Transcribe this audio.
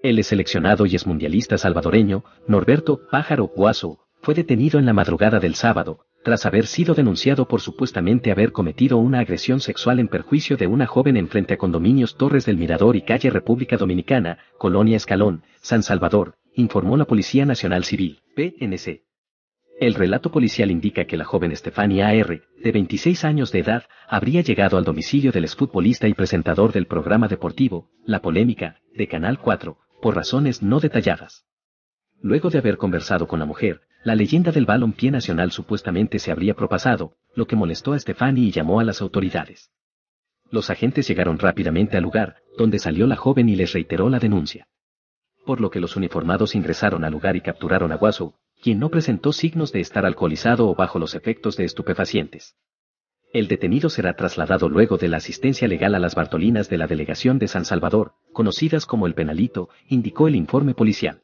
El seleccionado y mundialista salvadoreño, Norberto Pájaro Guaso, fue detenido en la madrugada del sábado, tras haber sido denunciado por supuestamente haber cometido una agresión sexual en perjuicio de una joven en frente a condominios Torres del Mirador y calle República Dominicana, Colonia Escalón, San Salvador, informó la Policía Nacional Civil, PNC. El relato policial indica que la joven Estefania A.R., de 26 años de edad, habría llegado al domicilio del exfutbolista y presentador del programa deportivo, La Polémica, de Canal 4, por razones no detalladas. Luego de haber conversado con la mujer, la leyenda del pie nacional supuestamente se habría propasado, lo que molestó a Stefani y llamó a las autoridades. Los agentes llegaron rápidamente al lugar, donde salió la joven y les reiteró la denuncia. Por lo que los uniformados ingresaron al lugar y capturaron a Guaso, quien no presentó signos de estar alcoholizado o bajo los efectos de estupefacientes. El detenido será trasladado luego de la asistencia legal a las Bartolinas de la Delegación de San Salvador, conocidas como el Penalito, indicó el informe policial.